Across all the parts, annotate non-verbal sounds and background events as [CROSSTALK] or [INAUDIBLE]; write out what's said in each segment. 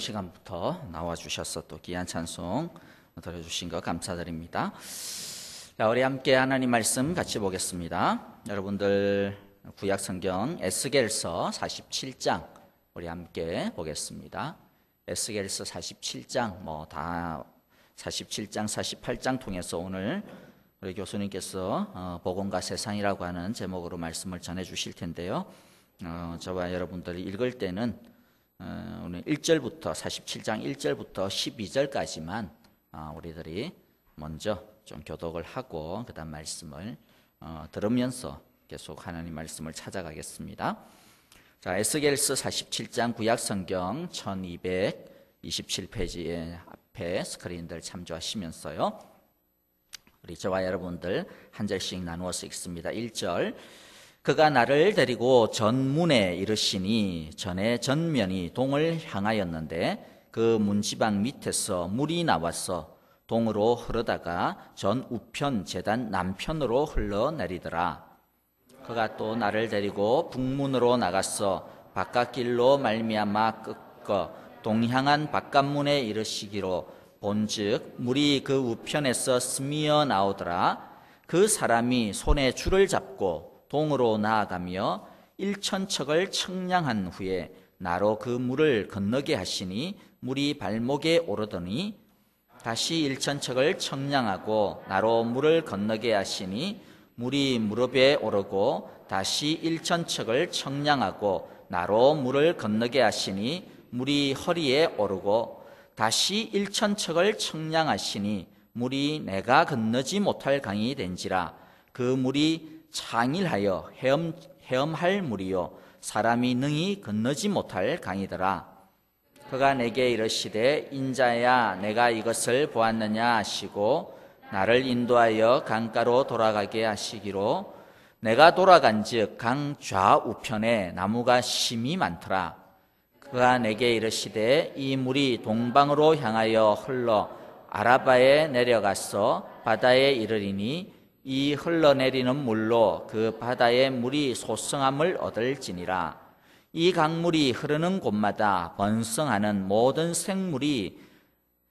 시간부터 나와주셔서 또 귀한 찬송 들어주신 거 감사드립니다. 자, 우리 함께 하나님 말씀 같이 보겠습니다. 여러분들 구약성경 에스겔서 47장 우리 함께 보겠습니다. 에스겔서 47장 뭐 다 47장 48장 통해서 오늘 우리 교수님께서 보건음과 어, 세상이라고 하는 제목으로 말씀을 전해 주실 텐데요. 어, 저와 여러분들이 읽을 때는 어, 오늘 1절부터 47장 1절부터 12절까지만 우리들이 먼저 좀 교독을 하고 그다음 말씀을 들으면서 계속 하나님 말씀을 찾아가겠습니다. 자, 에스겔서 47장 구약 성경 1227페이지 앞에 스크린들 참조하시면서요. 우리 저와 여러분들 한 절씩 나누어서 읽습니다. 1절. 그가 나를 데리고 전문에 이르시니 전에 전면이 동을 향하였는데 그 문지방 밑에서 물이 나왔어 동으로 흐르다가 전 우편 재단 남편으로 흘러내리더라. 그가 또 나를 데리고 북문으로 나갔어 바깥길로 말미암아 끄어 동향한 바깥문에 이르시기로 본즉 물이 그 우편에서 스며 나오더라 그 사람이 손에 줄을 잡고 동으로 나아가며 일천척을 청량한 후에 나로 그 물을 건너게 하시니 물이 발목에 오르더니 다시 일천척을 청량하고 나로 물을 건너게 하시니 물이 무릎에 오르고 다시 일천척을 청량하고 나로 물을 건너게 하시니 물이 허리에 오르고 다시 일천척을 청량하시니 물이 내가 건너지 못할 강이 된지라 그 물이 창일하여 헤엄, 헤엄할 물이요 사람이 능히 건너지 못할 강이더라 그가 내게 이르시되 인자야 내가 이것을 보았느냐 하시고 나를 인도하여 강가로 돌아가게 하시기로 내가 돌아간즉 강 좌우편에 나무가 심이 많더라 그가 내게 이르시되 이 물이 동방으로 향하여 흘러 아라바에 내려가서 바다에 이르리니 이 흘러내리는 물로 그 바다의 물이 소성함을 얻을지니라 이 강물이 흐르는 곳마다 번성하는 모든 생물이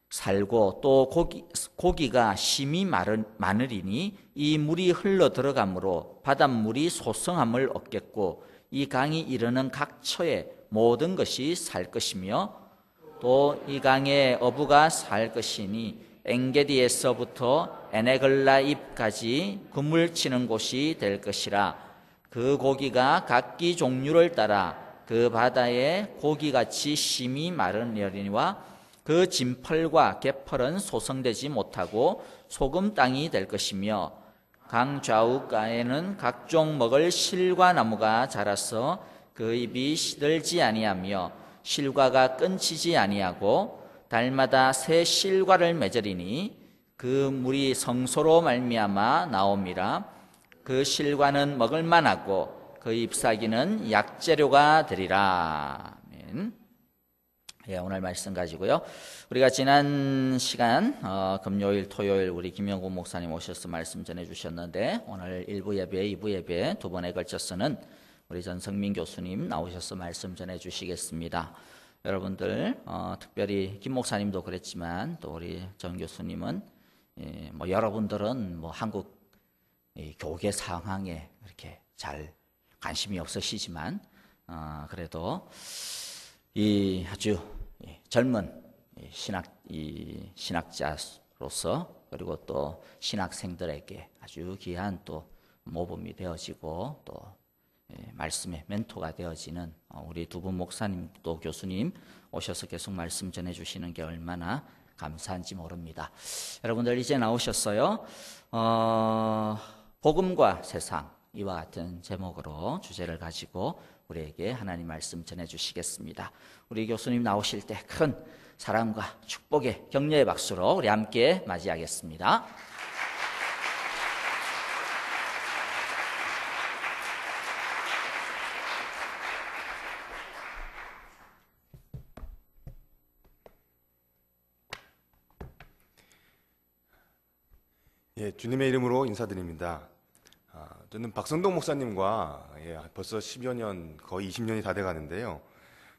살고 또 고기, 고기가 심히 마른, 마으리니이 물이 흘러 들어가므로 바닷물이 소성함을 얻겠고 이 강이 이르는 각 처에 모든 것이 살 것이며 또 이 강에 어부가 살 것이니 엥게디에서부터 에네글라입까지 그물 치는 곳이 될 것이라 그 고기가 각기 종류를 따라 그 바다에 고기같이 심히 마른 여린이와 그 진펄과 개펄은 소성되지 못하고 소금 땅이 될 것이며 강 좌우가에는 각종 먹을 실과 나무가 자라서 그 잎이 시들지 아니하며 실과가 끊치지 아니하고 달마다 새 실과를 맺으리니 그 물이 성소로 말미암아 나옵니다. 그 실과는 먹을 만하고 그 잎사귀는 약재료가 되리라. 아멘. 예, 오늘 말씀 가지고요. 우리가 지난 시간 어, 금요일, 토요일 우리 김영구 목사님 오셔서 말씀 전해주셨는데 오늘 1부 예배, 2부 예배 두 번에 걸쳐 서는 우리 전성민 교수님 나오셔서 말씀 전해주시겠습니다. 여러분들 어, 특별히 김 목사님도 그랬지만 또 우리 전 교수님은 예, 뭐 여러분들은 뭐 한국 교계 상황에 이렇게 잘 관심이 없으시지만 어, 그래도 이 아주 예, 젊은 신학 이 신학자로서 그리고 또 신학생들에게 아주 귀한 또 모범이 되어지고 또 예, 말씀의 멘토가 되어지는 어, 우리 두 분 목사님 또 교수님 오셔서 계속 말씀 전해 주시는 게 얼마나 감사한지 모릅니다. 여러분들 이제 나오셨어요. 어, 복음과 세상 이와 같은 제목으로 주제를 가지고 우리에게 하나님 말씀 전해 주시겠습니다. 우리 교수님 나오실 때 큰 사랑과 축복의 격려의 박수로 우리 함께 맞이하겠습니다. 예, 주님의 이름으로 인사드립니다. 아, 저는 박성동 목사님과 예, 벌써 10여 년, 거의 20년이 다 돼가는데요.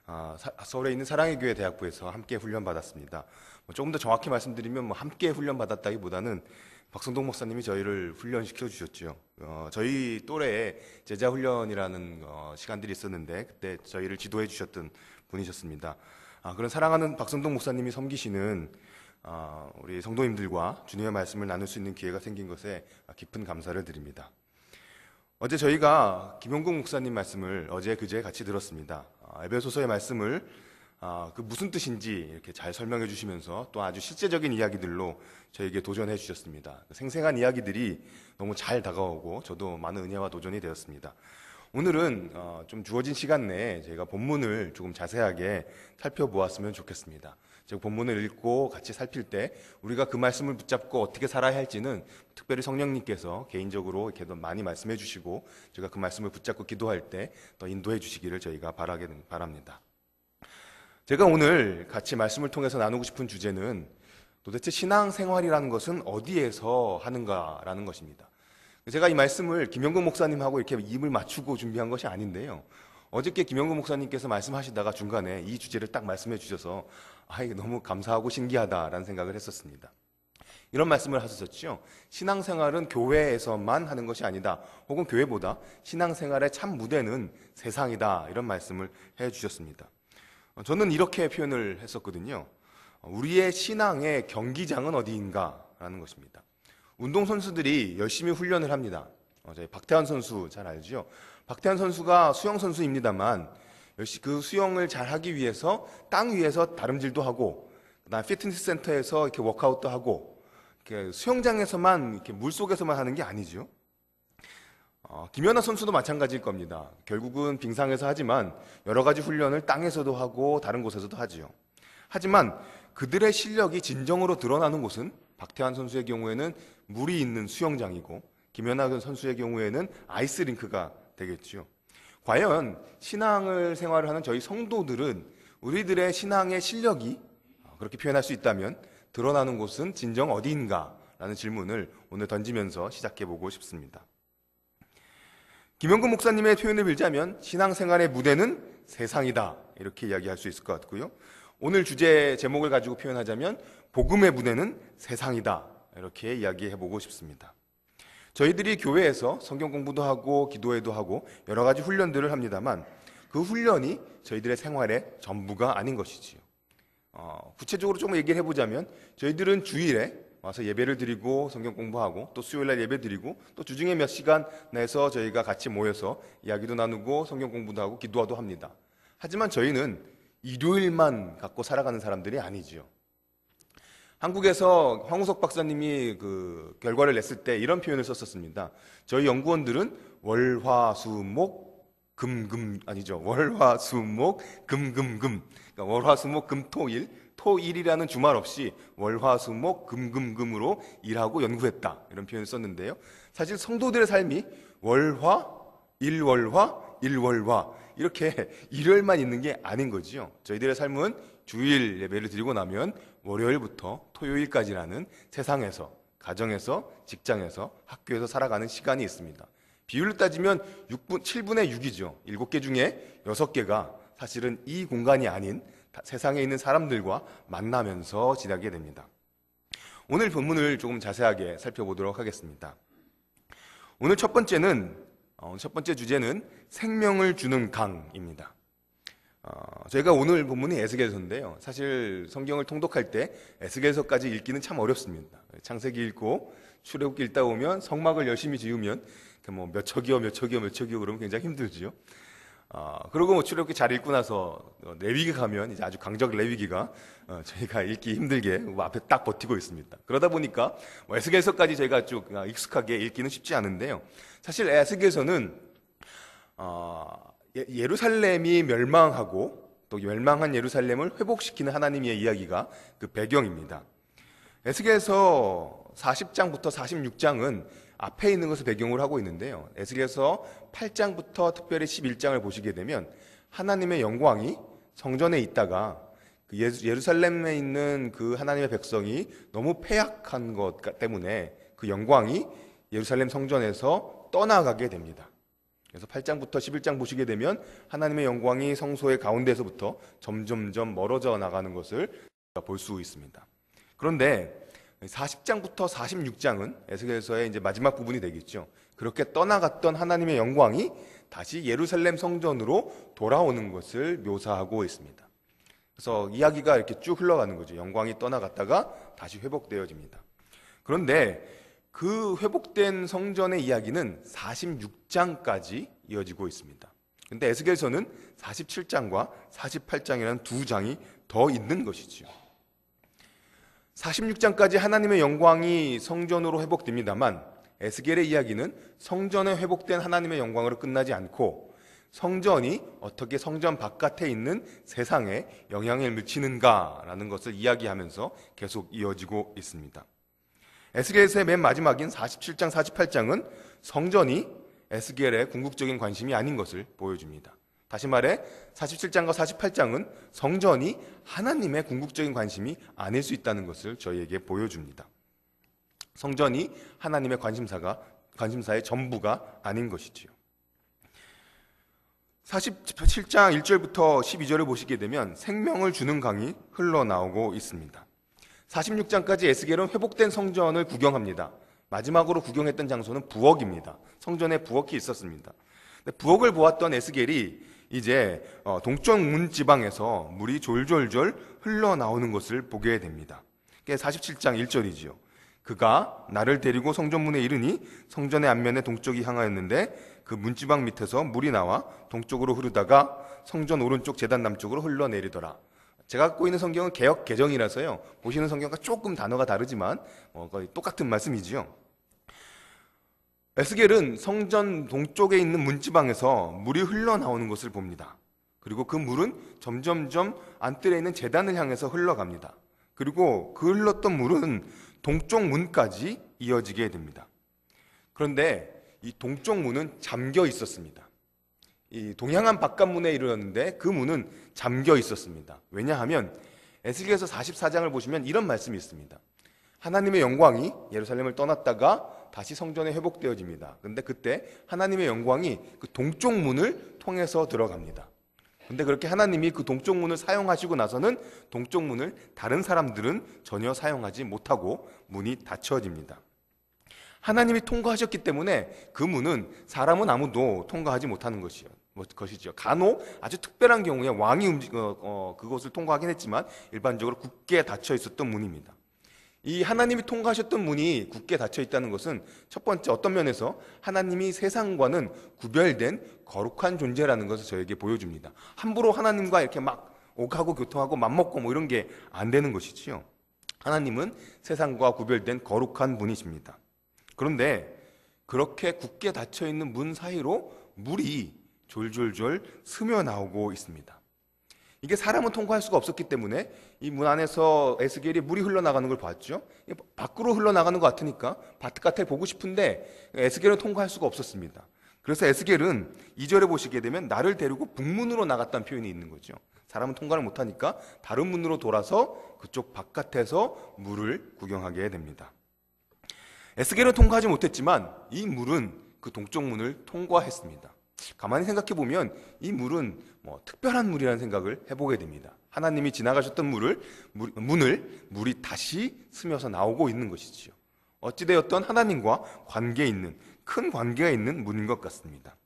아, 서울에 있는 사랑의 교회 대학부에서 함께 훈련받았습니다. 뭐 조금 더 정확히 말씀드리면 뭐 함께 훈련받았다기보다는 박성동 목사님이 저희를 훈련시켜 주셨죠. 어, 저희 또래에 제자 훈련이라는 어, 시간들이 있었는데 그때 저희를 지도해 주셨던 분이셨습니다. 아, 그런 사랑하는 박성동 목사님이 섬기시는 어, 우리 성도님들과 주님의 말씀을 나눌 수 있는 기회가 생긴 것에 깊은 감사를 드립니다. 어제 저희가 김용국 목사님 말씀을 어제 그제 같이 들었습니다. 아, 에베소서의 말씀을 아, 그 무슨 뜻인지 이렇게 잘 설명해 주시면서 또 아주 실제적인 이야기들로 저에게 도전해 주셨습니다. 그 생생한 이야기들이 너무 잘 다가오고 저도 많은 은혜와 도전이 되었습니다. 오늘은 어, 좀 주어진 시간 내에 저희가 본문을 조금 자세하게 살펴보았으면 좋겠습니다. 즉 본문을 읽고 같이 살필 때 우리가 그 말씀을 붙잡고 어떻게 살아야 할지는 특별히 성령님께서 개인적으로 이렇게 많이 말씀해 주시고 제가 그 말씀을 붙잡고 기도할 때 더 인도해 주시기를 저희가 바라게 바랍니다. 제가 오늘 같이 말씀을 통해서 나누고 싶은 주제는 도대체 신앙생활이라는 것은 어디에서 하는가라는 것입니다. 제가 이 말씀을 김영근 목사님하고 이렇게 입을 맞추고 준비한 것이 아닌데요. 어저께 김영근 목사님께서 말씀하시다가 중간에 이 주제를 딱 말씀해 주셔서 아, 이 너무 감사하고 신기하다라는 생각을 했었습니다. 이런 말씀을 하셨었죠. 신앙생활은 교회에서만 하는 것이 아니다. 혹은 교회보다 신앙생활의 참 무대는 세상이다. 이런 말씀을 해 주셨습니다. 어, 저는 이렇게 표현을 했었거든요. 어, 우리의 신앙의 경기장은 어디인가? 라는 것입니다. 운동선수들이 열심히 훈련을 합니다. 어, 박태환 선수 잘 알죠? 박태환 선수가 수영선수입니다만 역시 그 수영을 잘 하기 위해서 땅 위에서 다름질도 하고 그다음 피트니스 센터에서 이렇게 워크아웃도 하고 이렇게 수영장에서만 이렇게 물 속에서만 하는 게 아니죠. 어, 김연아 선수도 마찬가지일 겁니다. 결국은 빙상에서 하지만 여러 가지 훈련을 땅에서도 하고 다른 곳에서도 하지요. 하지만 그들의 실력이 진정으로 드러나는 곳은 박태환 선수의 경우에는 물이 있는 수영장이고 김연아 선수의 경우에는 아이스링크가 되겠지요. 과연 신앙을 생활하는 저희 성도들은 우리들의 신앙의 실력이 그렇게 표현할 수 있다면 드러나는 곳은 진정 어디인가? 라는 질문을 오늘 던지면서 시작해 보고 싶습니다. 김영근 목사님의 표현을 빌자면 신앙생활의 무대는 세상이다. 이렇게 이야기할 수 있을 것 같고요. 오늘 주제 제목을 가지고 표현하자면 복음의 무대는 세상이다. 이렇게 이야기해 보고 싶습니다. 저희들이 교회에서 성경 공부도 하고 기도회도 하고 여러 가지 훈련들을 합니다만 그 훈련이 저희들의 생활의 전부가 아닌 것이지요. 어, 구체적으로 조금 얘기를 해보자면 저희들은 주일에 와서 예배를 드리고 성경 공부하고 또 수요일 날 예배 드리고 또 주중에 몇 시간 내서 저희가 같이 모여서 이야기도 나누고 성경 공부도 하고 기도도 합니다. 하지만 저희는 일요일만 갖고 살아가는 사람들이 아니지요. 한국에서 황우석 박사님이 그 결과를 냈을 때 이런 표현을 썼었습니다. 저희 연구원들은 월화수목 금금 아니죠 월화수목 금금금 그러니까 월화수목 금토일 토일이라는 주말 없이 월화수목 금금금으로 일하고 연구했다 이런 표현을 썼는데요. 사실 성도들의 삶이 월화 일월화 일월화 이렇게 [LAUGHS] 일요일만 있는 게 아닌 거지요. 저희들의 삶은 주일 예배를 드리고 나면 월요일부터 토요일까지라는 세상에서, 가정에서, 직장에서, 학교에서 살아가는 시간이 있습니다. 비율로 따지면 6분, 7분의 6이죠. 7개 중에 6개가 사실은 이 공간이 아닌 세상에 있는 사람들과 만나면서 지나게 됩니다. 오늘 본문을 조금 자세하게 살펴보도록 하겠습니다. 오늘 첫 번째는 어, 첫 번째 주제는 생명을 주는 강입니다. 어, 저희가 오늘 본문이 에스겔서인데요. 사실 성경을 통독할 때 에스겔서까지 읽기는 참 어렵습니다. 창세기 읽고 출애굽기 읽다 보면 성막을 열심히 지으면 그 뭐 몇 척이요, 몇 척이요, 몇 척이요 그러면 굉장히 힘들지요. 어, 그리고 뭐 출애굽기 잘 읽고 나서 어, 레위기 가면 이제 아주 강적 레위기가 어, 저희가 읽기 힘들게 뭐 앞에 딱 버티고 있습니다. 그러다 보니까 뭐 에스겔서까지 저희가 쭉 아, 익숙하게 읽기는 쉽지 않은데요. 사실 에스겔서는 어, 예, 예루살렘이 멸망하고 또 멸망한 예루살렘을 회복시키는 하나님의 이야기가 그 배경입니다. 에스겔서 40장부터 46장은 앞에 있는 것을 배경으로 하고 있는데요. 에스겔서 8장부터 특별히 11장을 보시게 되면 하나님의 영광이 성전에 있다가 그 예루살렘에 있는 그 하나님의 백성이 너무 패약한 것 때문에 그 영광이 예루살렘 성전에서 떠나가게 됩니다. 그래서 8장부터 11장 보시게 되면 하나님의 영광이 성소의 가운데서부터 점점점 멀어져 나가는 것을 볼 수 있습니다. 그런데 40장부터 46장은 에스겔서의 이제 마지막 부분이 되겠죠. 그렇게 떠나갔던 하나님의 영광이 다시 예루살렘 성전으로 돌아오는 것을 묘사하고 있습니다. 그래서 이야기가 이렇게 쭉 흘러가는 거죠. 영광이 떠나갔다가 다시 회복되어집니다. 그런데 그 회복된 성전의 이야기는 46장까지 이어지고 있습니다. 근데 에스겔서는 47장과 48장이라는 두 장이 더 있는 것이지요. 46장까지 하나님의 영광이 성전으로 회복됩니다만 에스겔의 이야기는 성전에 회복된 하나님의 영광으로 끝나지 않고 성전이 어떻게 성전 바깥에 있는 세상에 영향을 미치는가라는 것을 이야기하면서 계속 이어지고 있습니다. 에스겔서의 맨 마지막인 47장, 48장은 성전이 에스겔의 궁극적인 관심이 아닌 것을 보여줍니다. 다시 말해 47장과 48장은 성전이 하나님의 궁극적인 관심이 아닐 수 있다는 것을 저희에게 보여줍니다. 성전이 하나님의 관심사가 관심사의 전부가 아닌 것이지요. 47장 1절부터 12절을 보시게 되면 생명을 주는 강이 흘러나오고 있습니다. 46장까지 에스겔은 회복된 성전을 구경합니다. 마지막으로 구경했던 장소는 부엌입니다. 성전에 부엌이 있었습니다. 부엌을 보았던 에스겔이 이제 어, 동쪽 문 지방에서 물이 졸졸졸 흘러나오는 것을 보게 됩니다. 47장 1절이지요. 그가 나를 데리고 성전문에 이르니 성전의 앞면에 동쪽이 향하였는데 그 문지방 밑에서 물이 나와 동쪽으로 흐르다가 성전 오른쪽 재단 남쪽으로 흘러내리더라. 제가 갖고 있는 성경은 개혁 개정이라서요. 보시는 성경과 조금 단어가 다르지만 어, 거의 똑같은 말씀이지요. 에스겔은 성전 동쪽에 있는 문지방에서 물이 흘러나오는 것을 봅니다. 그리고 그 물은 점점점 안뜰에 있는 재단을 향해서 흘러갑니다. 그리고 그 흘렀던 물은 동쪽 문까지 이어지게 됩니다. 그런데 이 동쪽 문은 잠겨 있었습니다. 이 동양한 바깥문에 이르렀는데 그 문은 잠겨 있었습니다. 왜냐하면 에스겔서 44장을 보시면 이런 말씀이 있습니다. 하나님의 영광이 예루살렘을 떠났다가 다시 성전에 회복되어집니다. 근데 그때 하나님의 영광이 그 동쪽 문을 통해서 들어갑니다. 근데 그렇게 하나님이 그 동쪽 문을 사용하시고 나서는 동쪽 문을 다른 사람들은 전혀 사용하지 못하고 문이 닫혀집니다. 하나님이 통과하셨기 때문에 그 문은 사람은 아무도 통과하지 못하는 것이요. 뭐 것이죠. 간혹 아주 특별한 경우에 왕이 움직, 어, 어, 그것을 통과하긴 했지만 일반적으로 굳게 닫혀 있었던 문입니다. 이 하나님이 통과하셨던 문이 굳게 닫혀 있다는 것은 첫 번째 어떤 면에서 하나님이 세상과는 구별된 거룩한 존재라는 것을 저에게 보여줍니다. 함부로 하나님과 이렇게 막 옥하고 교통하고 맘먹고 뭐 이런 게 안 되는 것이지요. 하나님은 세상과 구별된 거룩한 분이십니다. 그런데 그렇게 굳게 닫혀 있는 문 사이로 물이 졸졸졸 스며 나오고 있습니다. 이게 사람은 통과할 수가 없었기 때문에 이 문 안에서 에스겔이 물이 흘러나가는 걸 봤죠. 밖으로 흘러나가는 것 같으니까 바깥에 보고 싶은데 에스겔은 통과할 수가 없었습니다. 그래서 에스겔은 이절에 보시게 되면 나를 데리고 북문으로 나갔다는 표현이 있는 거죠. 사람은 통과를 못하니까 다른 문으로 돌아서 그쪽 바깥에서 물을 구경하게 됩니다. 에스겔은 통과하지 못했지만 이 물은 그 동쪽 문을 통과했습니다. 가만히 생각해 보면 이 물은 뭐 특별한 물이라는 생각을 해보게 됩니다. 하나님이 지나가셨던 물을 물, 문을 물이 다시 스며서 나오고 있는 것이지요. 어찌되었던 하나님과 관계 있는 큰 관계가 있는 문인 것 같습니다.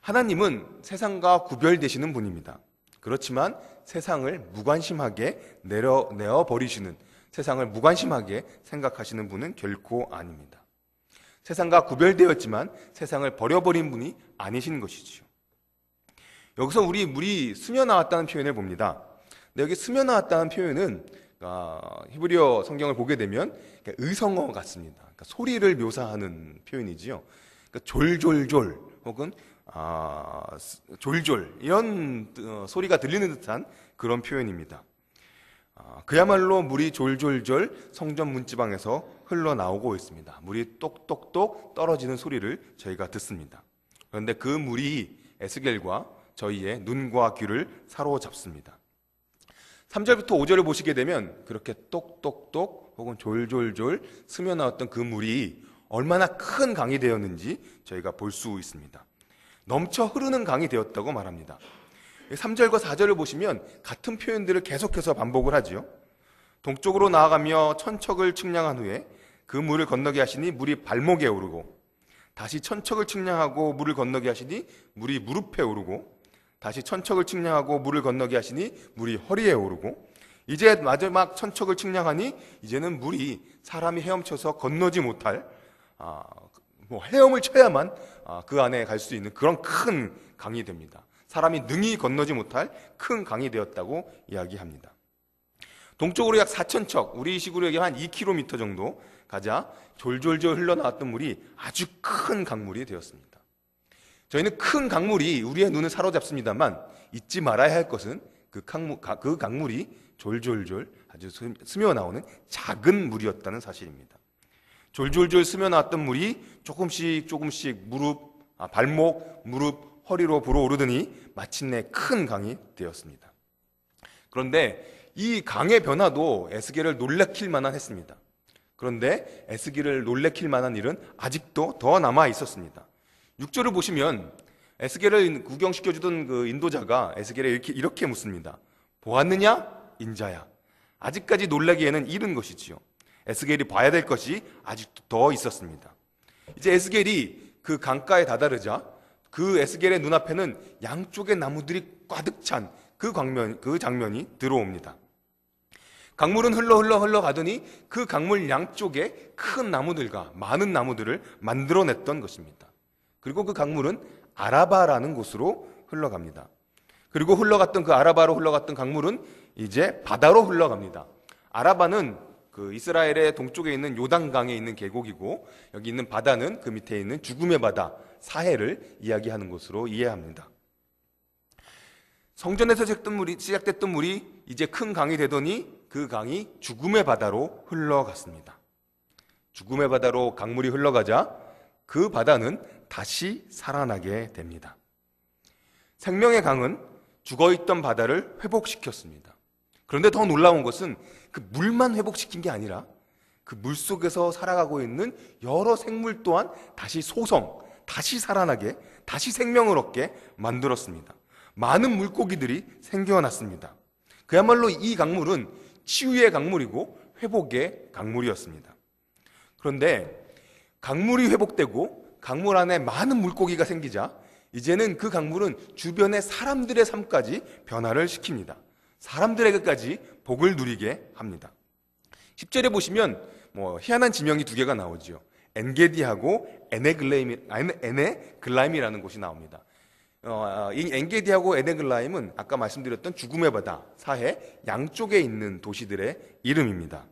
하나님은 세상과 구별되시는 분입니다. 그렇지만 세상을 무관심하게 내려 내어 버리시는 세상을 무관심하게 생각하시는 분은 결코 아닙니다. 세상과 구별되었지만 세상을 버려버린 분이 아니신 것이지요. 여기서 우리 물이 스며 나왔다는 표현을 봅니다. 근데 여기 스며 나왔다는 표현은 아, 히브리어 성경을 보게 되면 의성어 같습니다. 그러니까 소리를 묘사하는 표현이지요. 그러니까 졸졸졸 혹은 아, 졸졸 이런 어, 소리가 들리는 듯한 그런 표현입니다. 아, 그야말로 물이 졸졸졸 성전 문지방에서 흘러나오고 있습니다. 물이 똑똑똑 떨어지는 소리를 저희가 듣습니다. 그런데 그 물이 에스겔과 저희의 눈과 귀를 사로잡습니다. 3절부터 5절을 보시게 되면 그렇게 똑똑똑 혹은 졸졸졸 스며나왔던 그 물이 얼마나 큰 강이 되었는지 저희가 볼 수 있습니다. 넘쳐 흐르는 강이 되었다고 말합니다. 3절과 4절을 보시면 같은 표현들을 계속해서 반복을 하지요. 동쪽으로 나아가며 천척을 측량한 후에 그 물을 건너게 하시니 물이 발목에 오르고 다시 천척을 측량하고 물을 건너게 하시니 물이 무릎에 오르고 다시 천척을 측량하고 물을 건너게 하시니 물이 허리에 오르고 이제 마지막 천척을 측량하니 이제는 물이 사람이 헤엄쳐서 건너지 못할 아, 뭐 헤엄을 쳐야만 아, 그 안에 갈 수 있는 그런 큰 강이 됩니다. 사람이 능히 건너지 못할 큰 강이 되었다고 이야기합니다. 동쪽으로 약 4천척, 우리 식으로 얘기하면 한 2km 정도 가자 졸졸졸 흘러나왔던 물이 아주 큰 강물이 되었습니다. 저희는 큰 강물이 우리의 눈을 사로잡습니다만 잊지 말아야 할 것은 그, 강물, 그 강물이 졸졸졸 아주 스며나오는 작은 물이었다는 사실입니다. 졸졸졸 스며나왔던 물이 조금씩 조금씩 무릎, 아, 발목, 무릎, 허리로 불어오르더니 마침내 큰 강이 되었습니다. 그런데 이 강의 변화도 에스겔을 놀래킬 만한 했습니다. 그런데 에스겔을 놀래킬 만한 일은 아직도 더 남아 있었습니다. 6절을 보시면 에스겔을 구경시켜주던 그 인도자가 에스겔에 이렇게, 이렇게 묻습니다. 보았느냐? 인자야. 아직까지 놀라기에는 이른 것이지요. 에스겔이 봐야 될 것이 아직도 더 있었습니다. 이제 에스겔이 그 강가에 다다르자 그 에스겔의 눈앞에는 양쪽의 나무들이 가득 찬그 광면, 그 장면이 들어옵니다. 강물은 흘러 흘러 흘러 가더니 그 강물 양쪽에 큰 나무들과 많은 나무들을 만들어냈던 것입니다. 그리고 그 강물은 아라바라는 곳으로 흘러갑니다. 그리고 흘러갔던 그 아라바로 흘러갔던 강물은 이제 바다로 흘러갑니다. 아라바는 그 이스라엘의 동쪽에 있는 요단강에 있는 계곡이고 여기 있는 바다는 그 밑에 있는 죽음의 바다 사해를 이야기하는 것으로 이해합니다. 성전에서 시작됐던 물이 이제 큰 강이 되더니 그 강이 죽음의 바다로 흘러갔습니다. 죽음의 바다로 강물이 흘러가자 그 바다는 다시 살아나게 됩니다. 생명의 강은 죽어 있던 바다를 회복시켰습니다. 그런데 더 놀라운 것은 그 물만 회복시킨 게 아니라 그 물속에서 살아가고 있는 여러 생물 또한 다시 소성, 다시 살아나게, 다시 생명을 얻게 만들었습니다. 많은 물고기들이 생겨났습니다. 그야말로 이 강물은 치유의 강물이고 회복의 강물이었습니다. 그런데 강물이 회복되고 강물 안에 많은 물고기가 생기자 이제는 그 강물은 주변의 사람들의 삶까지 변화를 시킵니다. 사람들에게까지 복을 누리게 합니다. 10절에 보시면 뭐 희한한 지명이 두 개가 나오지요. 엔게디하고 에네글라임, 에네글라임이라는 곳이 나옵니다. 어, 아, 이 엔게디하고 에네글라임은 아까 말씀드렸던 죽음의 바다, 사해 양쪽에 있는 도시들의 이름입니다.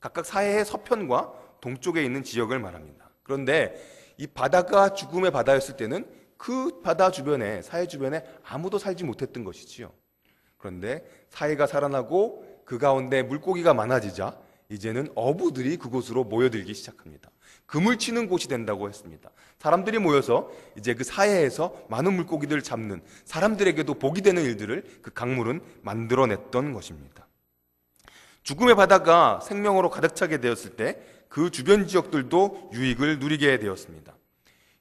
각각 사해의 서편과 동쪽에 있는 지역을 말합니다. 그런데 이 바다가 죽음의 바다였을 때는 그 바다 주변에 사해 주변에 아무도 살지 못했던 것이지요. 그런데 사해가 살아나고 그 가운데 물고기가 많아지자 이제는 어부들이 그곳으로 모여들기 시작합니다. 금을 치는 곳이 된다고 했습니다. 사람들이 모여서 이제 그 사해에서 많은 물고기들을 잡는 사람들에게도 복이 되는 일들을 그 강물은 만들어냈던 것입니다. 죽음의 바다가 생명으로 가득 차게 되었을 때 그 주변 지역들도 유익을 누리게 되었습니다.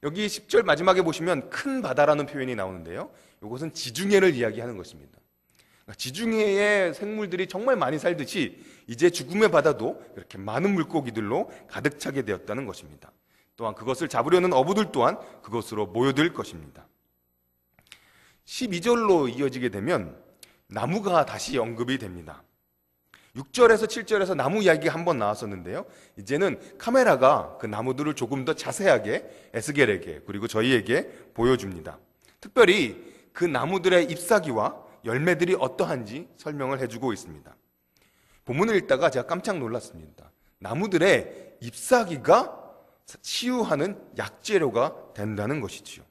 여기 10절 마지막에 보시면 큰 바다라는 표현이 나오는데요. 이것은 지중해를 이야기하는 것입니다. 그러니까 지중해의 생물들이 정말 많이 살듯이 이제 죽음의 바다도 이렇게 많은 물고기들로 가득 차게 되었다는 것입니다. 또한 그것을 잡으려는 어부들 또한 그것으로 모여들 것입니다. 12절로 이어지게 되면 나무가 다시 언급이 됩니다. 6절에서 7절에서 나무 이야기 가한번 나왔었는데요. 이제는 카메라가 그 나무들을 조금 더 자세하게 에스겔에게 그리고 저희에게 보여줍니다. 특별히 그 나무들의 잎사귀와 열매들이 어떠한지 설명을 해주고 있습니다. 본문을 읽다가 제가 깜짝 놀랐습니다. 나무들의 잎사귀가 치유하는 약재료가 된다는 것이지요.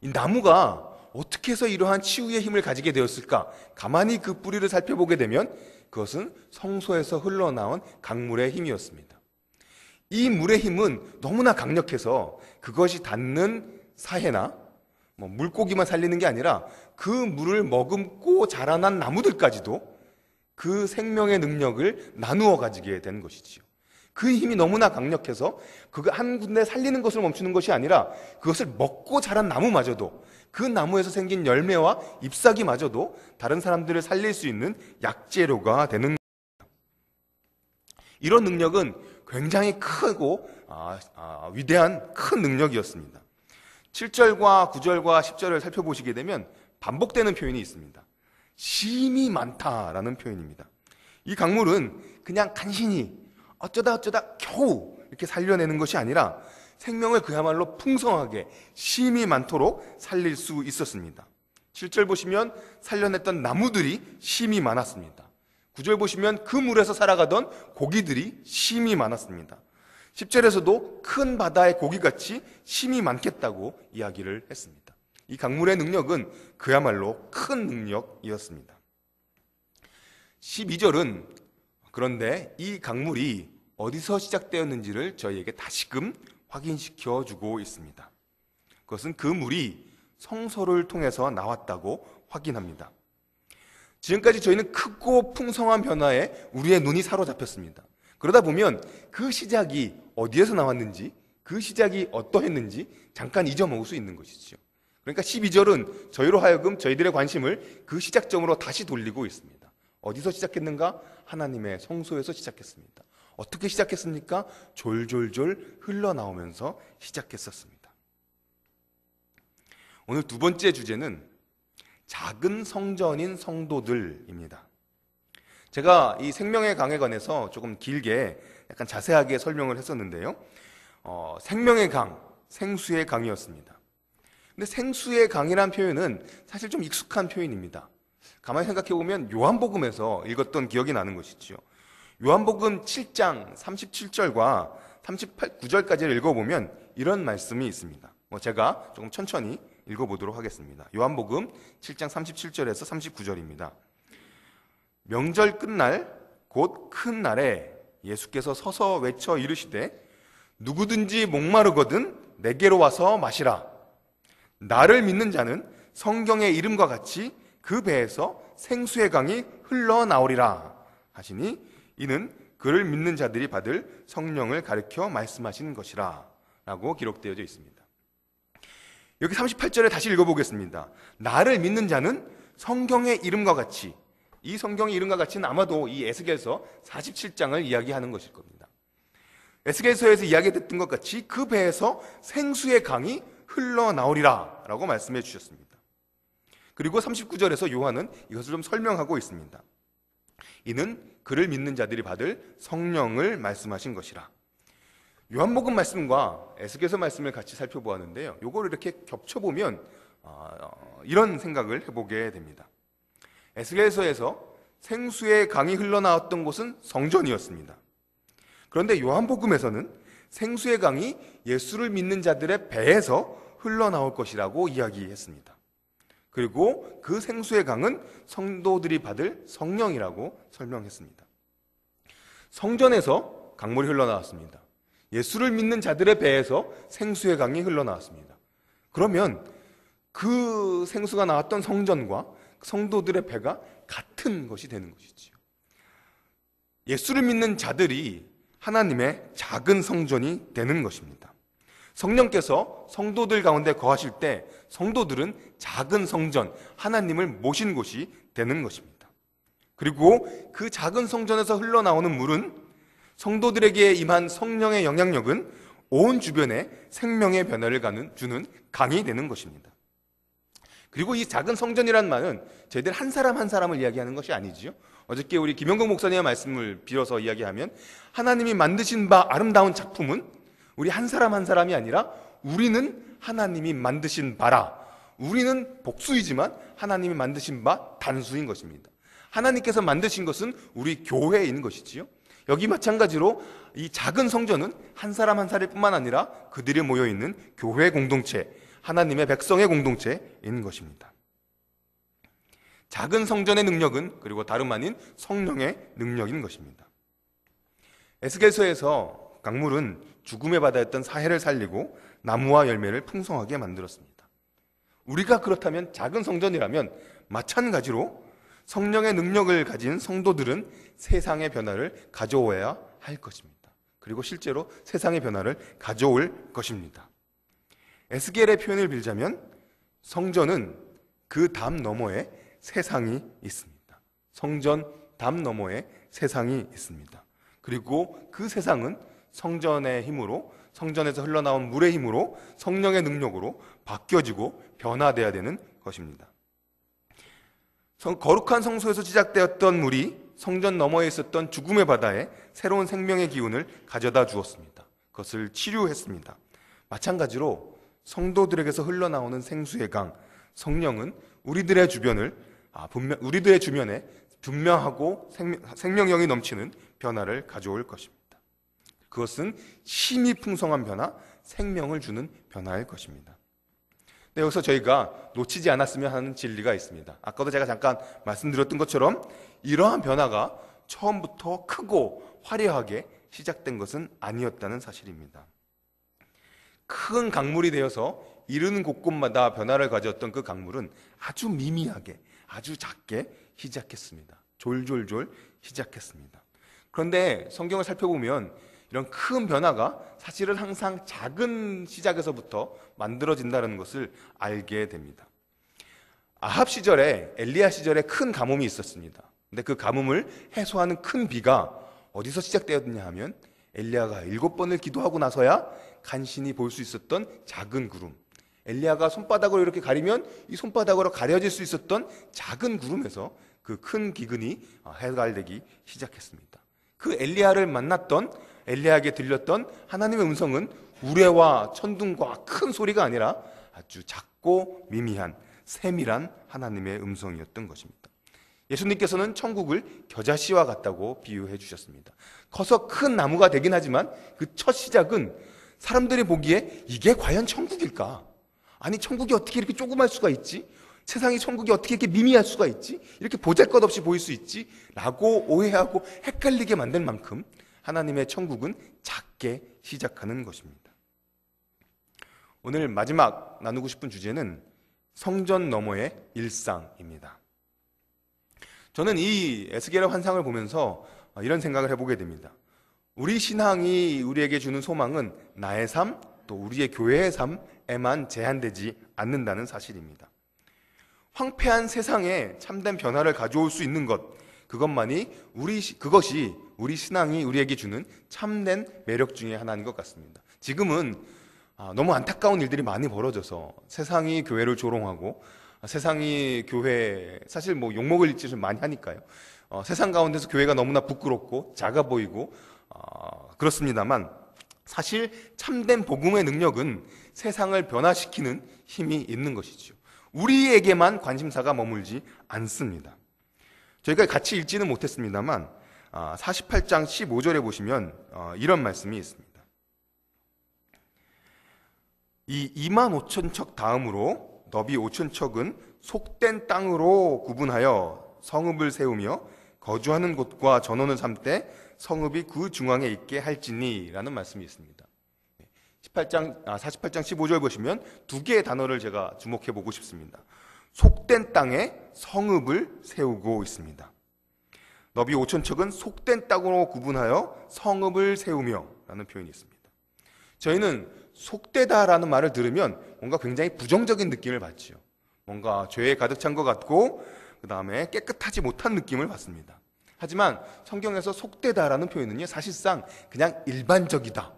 이 나무가 어떻게 해서 이러한 치유의 힘을 가지게 되었을까? 가만히 그 뿌리를 살펴보게 되면 그것은 성소에서 흘러나온 강물의 힘이었습니다. 이 물의 힘은 너무나 강력해서 그것이 닿는 사해나 뭐 물고기만 살리는 게 아니라 그 물을 머금고 자라난 나무들까지도 그 생명의 능력을 나누어 가지게 된 것이지요. 그 힘이 너무나 강력해서 그 한 군데 살리는 것을 멈추는 것이 아니라 그것을 먹고 자란 나무마저도 그 나무에서 생긴 열매와 잎사귀마저도 다른 사람들을 살릴 수 있는 약재료가 되는 거예요. 이런 능력은 굉장히 크고 아, 아, 위대한 큰 능력이었습니다. 7절과 9절과 10절을 살펴보시게 되면 반복되는 표현이 있습니다. 심이 많다라는 표현입니다. 이 강물은 그냥 간신히 어쩌다 어쩌다 겨우 이렇게 살려내는 것이 아니라 생명을 그야말로 풍성하게 심이 많도록 살릴 수 있었습니다. 7절 보시면 살려냈던 나무들이 심이 많았습니다. 9절 보시면 그 물에서 살아가던 고기들이 심이 많았습니다. 10절에서도 큰 바다의 고기같이 심이 많겠다고 이야기를 했습니다. 이 강물의 능력은 그야말로 큰 능력이었습니다. 12절은 그런데 이 강물이 어디서 시작되었는지를 저희에게 다시금 확인시켜 주고 있습니다. 그것은 그 물이 성소를 통해서 나왔다고 확인합니다. 지금까지 저희는 크고 풍성한 변화에 우리의 눈이 사로잡혔습니다. 그러다 보면 그 시작이 어디에서 나왔는지, 그 시작이 어떠했는지 잠깐 잊어먹을 수 있는 것이지요 그러니까 12절은 저희로 하여금 저희들의 관심을 그 시작점으로 다시 돌리고 있습니다. 어디서 시작했는가? 하나님의 성소에서 시작했습니다. 어떻게 시작했습니까? 졸졸졸 흘러나오면서 시작했었습니다. 오늘 두 번째 주제는 작은 성전인 성도들입니다. 제가 이 생명의 강에 관해서 조금 길게 약간 자세하게 설명을 했었는데요. 어, 생명의 강, 생수의 강이었습니다. 근데 생수의 강이란 표현은 사실 좀 익숙한 표현입니다. 가만히 생각해 보면 요한복음에서 읽었던 기억이 나는 것이지요. 요한복음 7장 37절과 39절까지를 읽어보면 이런 말씀이 있습니다. 뭐 제가 조금 천천히 읽어보도록 하겠습니다. 요한복음 7장 37절에서 39절입니다. 명절 끝날 곧 큰 날에 예수께서 서서 외쳐 이르시되 누구든지 목마르거든 내게로 와서 마시라. 나를 믿는 자는 성경의 이름과 같이 그 배에서 생수의 강이 흘러나오리라 하시니 이는 그를 믿는 자들이 받을 성령을 가르켜 말씀하시는 것이라 라고 기록되어져 있습니다. 여기 38절에 다시 읽어보겠습니다. 나를 믿는 자는 성경의 이름과 같이 이 성경의 이름과 같이는 아마도 이 에스겔서 47장을 이야기하는 것일 겁니다. 에스겔서에서 이야기했던 것 같이 그 배에서 생수의 강이 흘러나오리라 라고 말씀해 주셨습니다. 그리고 39절에서 요한은 이것을 좀 설명하고 있습니다. 이는 그를 믿는 자들이 받을 성령을 말씀하신 것이라. 요한복음 말씀과 에스겔서 말씀을 같이 살펴보았는데요. 요걸 이렇게 겹쳐보면 어, 어, 이런 생각을 해보게 됩니다. 에스겔서에서 생수의 강이 흘러나왔던 곳은 성전이었습니다. 그런데 요한복음에서는 생수의 강이 예수를 믿는 자들의 배에서 흘러나올 것이라고 이야기했습니다. 그리고 그 생수의 강은 성도들이 받을 성령이라고 설명했습니다. 성전에서 강물이 흘러나왔습니다. 예수를 믿는 자들의 배에서 생수의 강이 흘러나왔습니다. 그러면 그 생수가 나왔던 성전과 성도들의 배가 같은 것이 되는 것이지요. 예수를 믿는 자들이 하나님의 작은 성전이 되는 것입니다. 성령께서 성도들 가운데 거하실 때 성도들은 작은 성전, 하나님을 모신 곳이 되는 것입니다. 그리고 그 작은 성전에서 흘러나오는 물은 성도들에게 임한 성령의 영향력은 온 주변에 생명의 변화를 가는, 주는 강이 되는 것입니다. 그리고 이 작은 성전이란 말은 저들한 사람 한 사람을 이야기하는 것이 아니지요. 어저께 우리 김영국 목사님의 말씀을 빌어서 이야기하면 하나님이 만드신 바 아름다운 작품은 우리 한 사람 한 사람이 아니라 우리는 하나님이 만드신 바라. 우리는 복수이지만 하나님이 만드신 바 단수인 것입니다. 하나님께서 만드신 것은 우리 교회에 것이지요. 여기 마찬가지로 이 작은 성전은 한 사람 한 사람뿐만 아니라 그들이 모여 있는 교회 공동체, 하나님의 백성의 공동체에 것입니다. 작은 성전의 능력은 그리고 다름 아닌 성령의 능력인 것입니다. 에스겔서에서 강물은 죽음의 바다였던 사해를 살리고 나무와 열매를 풍성하게 만들었습니다. 우리가 그렇다면 작은 성전이라면 마찬가지로 성령의 능력을 가진 성도들은 세상의 변화를 가져와야 할 것입니다. 그리고 실제로 세상의 변화를 가져올 것입니다. 에스겔의 표현을 빌자면 성전은 그 담 너머에 세상이 있습니다. 성전 담 너머에 세상이 있습니다. 그리고 그 세상은 성전의 힘으로 성전에서 흘러나온 물의 힘으로 성령의 능력으로 바뀌어지고 변화돼야 되는 것입니다. 거룩한 성소에서 시작되었던 물이 성전 너머에 있었던 죽음의 바다에 새로운 생명의 기운을 가져다 주었습니다. 그것을 치료했습니다. 마찬가지로 성도들에게서 흘러나오는 생수의 강, 성령은 우리들의 주변을 아, 분명, 우리들의 주변에 분명하고 생명, 생명력이 넘치는 변화를 가져올 것입니다. 그것은 심히 풍성한 변화, 생명을 주는 변화일 것입니다. 근 여기서 저희가 놓치지 않았으면 하는 진리가 있습니다. 아까도 제가 잠깐 말씀드렸던 것처럼 이러한 변화가 처음부터 크고 화려하게 시작된 것은 아니었다는 사실입니다. 큰 강물이 되어서 이르는 곳곳마다 변화를 가졌던 그 강물은 아주 미미하게, 아주 작게 시작했습니다. 졸졸졸 시작했습니다. 그런데 성경을 살펴보면 이런 큰 변화가 사실은 항상 작은 시작에서부터 만들어진다는 것을 알게 됩니다. 아합 시절에 엘리야 시절에 큰 가뭄이 있었습니다. 근데 그 가뭄을 해소하는 큰 비가 어디서 시작되었냐 하면 엘리야가 일곱 번을 기도하고 나서야 간신히 볼 수 있었던 작은 구름. 엘리야가 손바닥으로 이렇게 가리면 이 손바닥으로 가려질 수 있었던 작은 구름에서 그 큰 기근이 해갈되기 시작했습니다. 그 엘리야를 만났던 엘리야에게 들렸던 하나님의 음성은 우레와 천둥과 큰 소리가 아니라 아주 작고 미미한 세밀한 하나님의 음성이었던 것입니다. 예수님께서는 천국을 겨자씨와 같다고 비유해 주셨습니다. 커서 큰 나무가 되긴 하지만 그 첫 시작은 사람들이 보기에 이게 과연 천국일까? 아니 천국이 어떻게 이렇게 조그마할 수가 있지? 세상이 천국이 어떻게 이렇게 미미할 수가 있지? 이렇게 보잘것없이 보일 수 있지? 라고 오해하고 헷갈리게 만들 만큼 하나님의 천국은 작게 시작하는 것입니다. 오늘 마지막 나누고 싶은 주제는 성전 너머의 일상입니다. 저는 이 에스겔의 환상을 보면서 이런 생각을 해보게 됩니다. 우리 신앙이 우리에게 주는 소망은 나의 삶, 또 우리의 교회의 삶에만 제한되지 않는다는 사실입니다. 황폐한 세상에 참된 변화를 가져올 수 있는 것, 그것만이 우리 그것이 우리 신앙이 우리에게 주는 참된 매력 중의 하나인 것 같습니다. 지금은 아, 너무 안타까운 일들이 많이 벌어져서 세상이 교회를 조롱하고 아, 세상이 교회 사실 뭐 욕먹을 짓을 많이 하니까요. 어, 세상 가운데서 교회가 너무나 부끄럽고 작아 보이고 어, 그렇습니다만 사실 참된 복음의 능력은 세상을 변화시키는 힘이 있는 것이죠. 우리에게만 관심사가 머물지 않습니다. 저희가 같이 읽지는 못했습니다만 48장 아, 15절에 보시면 어, 이런 말씀이 있습니다. 이 2만 5천 척 다음으로 너비 5천 척은 속된 땅으로 구분하여 성읍을 세우며 거주하는 곳과 전원을 삼때 성읍이 그 중앙에 있게 할지니라는 말씀이 있습니다. 18장 아, 48장 15절 보시면 두 개의 단어를 제가 주목해 보고 싶습니다. 속된 땅에 성읍을 세우고 있습니다. 너비 5천척은 속된 땅으로 구분하여 성읍을 세우며 라는 표현이 있습니다. 저희는 속되다라는 말을 들으면 뭔가 굉장히 부정적인 느낌을 받지요. 뭔가 죄에 가득 찬 것 같고 그 다음에 깨끗하지 못한 느낌을 받습니다. 하지만 성경에서 속되다라는 표현은요 사실상 그냥 일반적이다,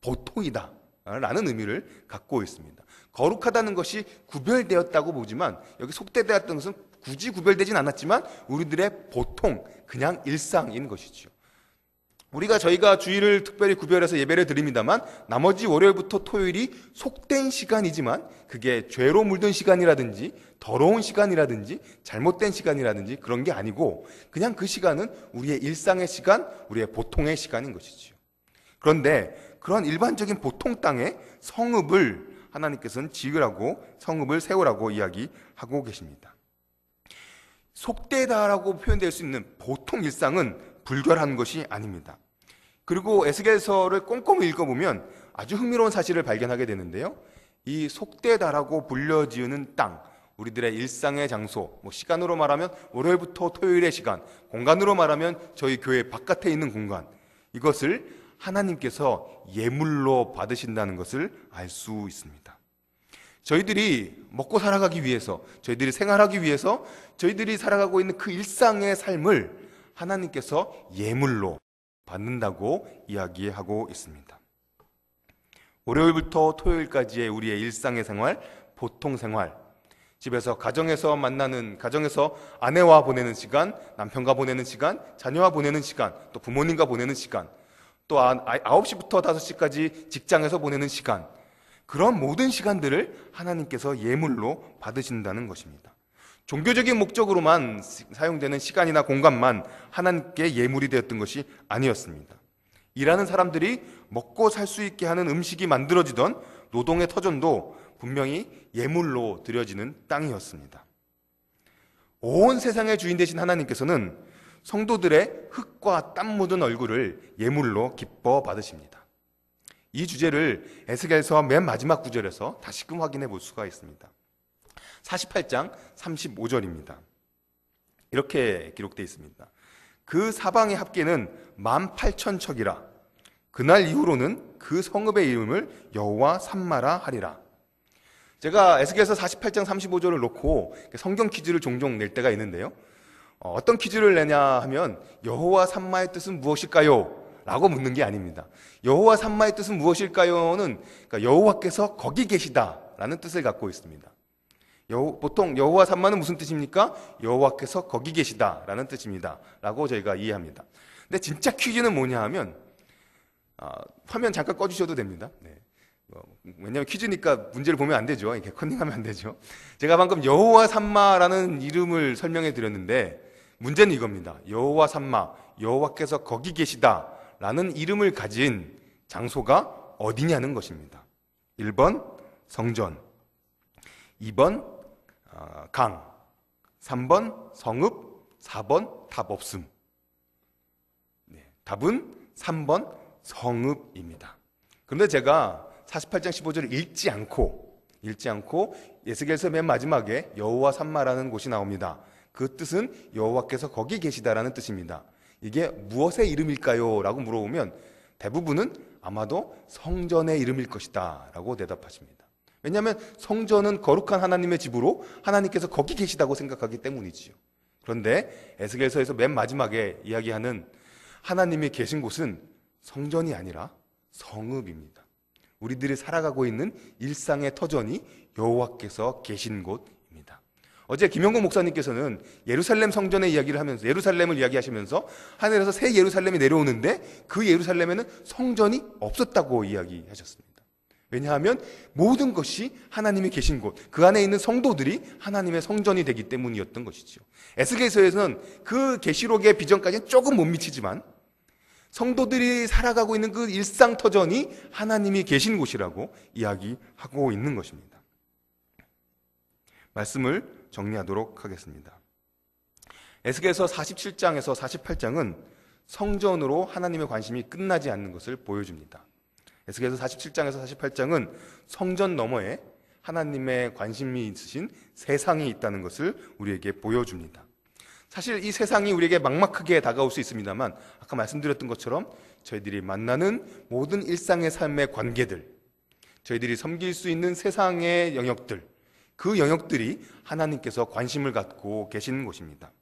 보통이다 라는 의미를 갖고 있습니다. 거룩하다는 것이 구별되었다고 보지만 여기 속대되었던 것은 굳이 구별되진 않았지만 우리들의 보통 그냥 일상인 것이지요 우리가 저희가 주일을 특별히 구별해서 예배를 드립니다만 나머지 월요일부터 토요일이 속된 시간이지만 그게 죄로 물든 시간이라든지 더러운 시간이라든지 잘못된 시간이라든지 그런 게 아니고 그냥 그 시간은 우리의 일상의 시간, 우리의 보통의 시간인 것이지요. 그런데 그런 일반적인 보통 땅에 성읍을 하나님께서는 지으라고 성읍을 세우라고 이야기하고 계십니다. 속되다라고 표현될 수 있는 보통 일상은 불결한 것이 아닙니다. 그리고 에스겔서를 꼼꼼히 읽어보면 아주 흥미로운 사실을 발견하게 되는데요. 이 속되다라고 불려지는 땅, 우리들의 일상의 장소, 뭐 시간으로 말하면 월요일부터 토요일의 시간, 공간으로 말하면 저희 교회 바깥에 있는 공간, 이것을 하나님께서 예물로 받으신다는 것을 알 수 있습니다. 저희들이 먹고 살아가기 위해서, 저희들이 생활하기 위해서, 저희들이 살아가고 있는 그 일상의 삶을 하나님께서 예물로 받는다고 이야기하고 있습니다. 월요일부터 토요일까지의 우리의 일상의 생활, 보통 생활, 집에서 가정에서 만나는 가정에서 아내와 보내는 시간, 남편과 보내는 시간, 자녀와 보내는 시간, 또 부모님과 보내는 시간, 또 9시부터 5시까지 직장에서 보내는 시간, 그런 모든 시간들을 하나님께서 예물로 받으신다는 것입니다. 종교적인 목적으로만 사용되는 시간이나 공간만 하나님께 예물이 되었던 것이 아니었습니다. 일하는 사람들이 먹고 살 수 있게 하는 음식이 만들어지던 노동의 터전도 분명히 예물로 드려지는 땅이었습니다. 온 세상의 주인 되신 하나님께서는 성도들의 흙과 땀 묻은 얼굴을 예물로 기뻐 받으십니다. 이 주제를 에스겔서 맨 마지막 구절에서 다시금 확인해 볼 수가 있습니다. 48장 35절입니다. 이렇게 기록되어 있습니다. 그 사방의 합계는 18,000척이라 그날 이후로는 그 성읍의 이름을 여호와 삼마라 하리라. 제가 에스겔서 48장 35절을 놓고 성경 퀴즈를 종종 낼 때가 있는데요. 어, 어떤 퀴즈를 내냐 하면 여호와 산마의 뜻은 무엇일까요? 라고 묻는 게 아닙니다. 여호와 산마의 뜻은 무엇일까요?는 그러니까 여호와께서 거기 계시다라는 뜻을 갖고 있습니다. 여호, 보통 여호와 산마는 무슨 뜻입니까? 여호와께서 거기 계시다라는 뜻입니다.라고 저희가 이해합니다. 근데 진짜 퀴즈는 뭐냐 하면 아, 화면 잠깐 꺼주셔도 됩니다. 네. 뭐, 왜냐하면 퀴즈니까 문제를 보면 안 되죠. 이렇게 컨닝하면 안 되죠. 제가 방금 여호와 산마라는 이름을 설명해 드렸는데 문제는 이겁니다. 여호와 산마 여호와께서 거기 계시다라는 이름을 가진 장소가 어디냐는 것입니다. 1번 성전, 2번 어, 강, 3번 성읍, 4번 답 없음. 네, 답은 3번 성읍입니다. 그런데 제가 48장 15절을 읽지 않고 읽지 않고 예스겔서 맨 마지막에 여호와 산마라는 곳이 나옵니다. 그 뜻은 여호와께서 거기 계시다라는 뜻입니다. 이게 무엇의 이름일까요? 라고 물어보면 대부분은 아마도 성전의 이름일 것이다 라고 대답하십니다. 왜냐하면 성전은 거룩한 하나님의 집으로 하나님께서 거기 계시다고 생각하기 때문이지요. 그런데 에스겔서에서 맨 마지막에 이야기하는 하나님이 계신 곳은 성전이 아니라 성읍입니다. 우리들이 살아가고 있는 일상의 터전이 여호와께서 계신 곳입니다. 어제 김영국 목사님께서는 예루살렘 성전의 이야기를 하면서 예루살렘을 이야기하시면서 하늘에서 새 예루살렘이 내려오는데 그 예루살렘에는 성전이 없었다고 이야기하셨습니다. 왜냐하면 모든 것이 하나님이 계신 곳, 그 안에 있는 성도들이 하나님의 성전이 되기 때문이었던 것이죠. 에스겔서에서는 그 계시록의 비전까지는 조금 못 미치지만 성도들이 살아가고 있는 그 일상터전이 하나님이 계신 곳이라고 이야기하고 있는 것입니다. 말씀을 정리하도록 하겠습니다. 에스겔서 47장에서 48장은 성전으로 하나님의 관심이 끝나지 않는 것을 보여줍니다. 에스겔서 47장에서 48장은 성전 너머에 하나님의 관심이 있으신 세상이 있다는 것을 우리에게 보여줍니다. 사실 이 세상이 우리에게 막막하게 다가올 수 있습니다만 아까 말씀드렸던 것처럼 저희들이 만나는 모든 일상의 삶의 관계들 저희들이 섬길 수 있는 세상의 영역들 그 영역들이 하나님께서 관심을 갖고 계시는 곳입니다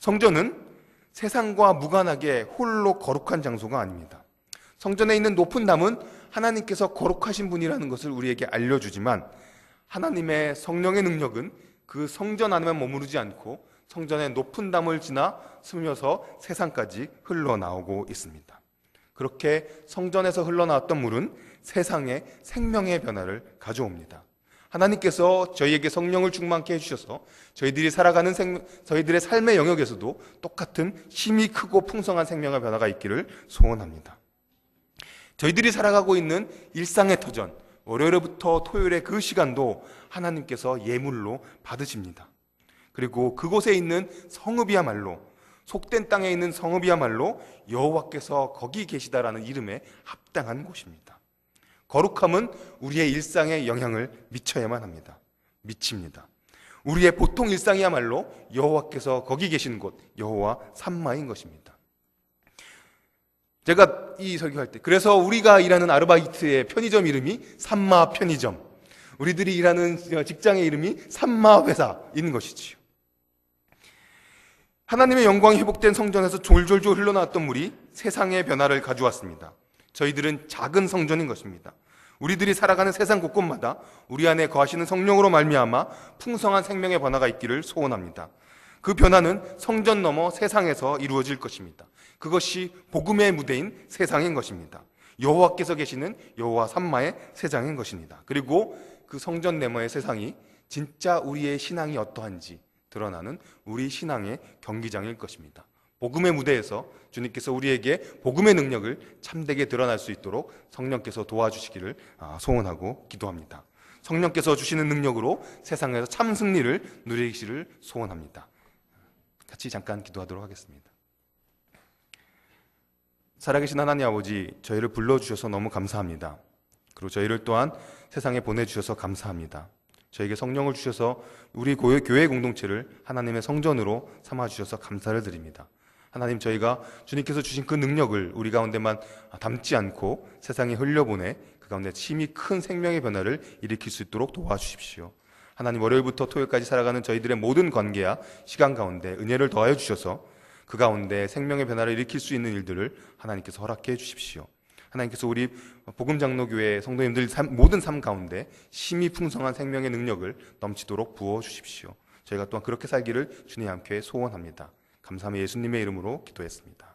성전은 세상과 무관하게 홀로 거룩한 장소가 아닙니다. 성전에 있는 높은 담은 하나님께서 거룩하신 분이라는 것을 우리에게 알려주지만 하나님의 성령의 능력은 그 성전 안에만 머무르지 않고 성전의 높은 담을 지나 스며서 세상까지 흘러나오고 있습니다. 그렇게 성전에서 흘러나왔던 물은 세상에 생명의 변화를 가져옵니다. 하나님께서 저희에게 성령을 충만케 해주셔서 저희들이 살아가는 생, 저희들의 삶의 영역에서도 똑같은 힘이 크고 풍성한 생명의 변화가 있기를 소원합니다. 저희들이 살아가고 있는 일상의 터전, 월요일부터 토요일의 그 시간도 하나님께서 예물로 받으십니다. 그리고 그곳에 있는 성읍이야말로 속된 땅에 있는 성읍이야말로 여호와께서 거기 계시다라는 이름에 합당한 곳입니다. 거룩함은 우리의 일상에 영향을 미쳐야만 합니다. 미칩니다. 우리의 보통 일상이야말로 여호와께서 거기 계신 곳, 여호와 산마인 것입니다. 제가 이 설교할 때 그래서 우리가 일하는 아르바이트의 편의점 이름이 산마 편의점, 우리들이 일하는 직장의 이름이 산마 회사인 것이지요. 하나님의 영광이 회복된 성전에서 졸졸졸 흘러나왔던 물이 세상의 변화를 가져왔습니다. 저희들은 작은 성전인 것입니다. 우리들이 살아가는 세상 곳곳마다 우리 안에 거하시는 성령으로 말미암아 풍성한 생명의 변화가 있기를 소원합니다. 그 변화는 성전 넘어 세상에서 이루어질 것입니다. 그것이 복음의 무대인 세상인 것입니다. 여호와께서 계시는 여호와 삼마의 세상인 것입니다. 그리고 그 성전 네머의 세상이 진짜 우리의 신앙이 어떠한지 드러나는 우리 신앙의 경기장일 것입니다. 복음의 무대에서 주님께서 우리에게 복음의 능력을 참되게 드러날 수 있도록 성령께서 도와주시기를 아, 소원하고 기도합니다. 성령께서 주시는 능력으로 세상에서 참 승리를 누리시기를 소원합니다. 같이 잠깐 기도하도록 하겠습니다. 살아계신 하나님 아버지, 저희를 불러주셔서 너무 감사합니다. 그리고 저희를 또한 세상에 보내주셔서 감사합니다. 저에게 성령을 주셔서 우리 고요, 교회 공동체를 하나님의 성전으로 삼아 주셔서 감사를 드립니다. 하나님 저희가 주님께서 주신 그 능력을 우리 가운데만 담지 않고 세상에 흘려보내 그 가운데 심히 큰 생명의 변화를 일으킬 수 있도록 도와주십시오. 하나님 월요일부터 토요일까지 살아가는 저희들의 모든 관계와 시간 가운데 은혜를 더하여 주셔서 그 가운데 생명의 변화를 일으킬 수 있는 일들을 하나님께서 허락해 주십시오. 하나님께서 우리 복음 장로교회 성도님들 모든 삶 가운데 심히 풍성한 생명의 능력을 넘치도록 부어 주십시오. 저희가 또한 그렇게 살기를 주님 함께 소원합니다. 감사함에 예수님의 이름으로 기도했습니다.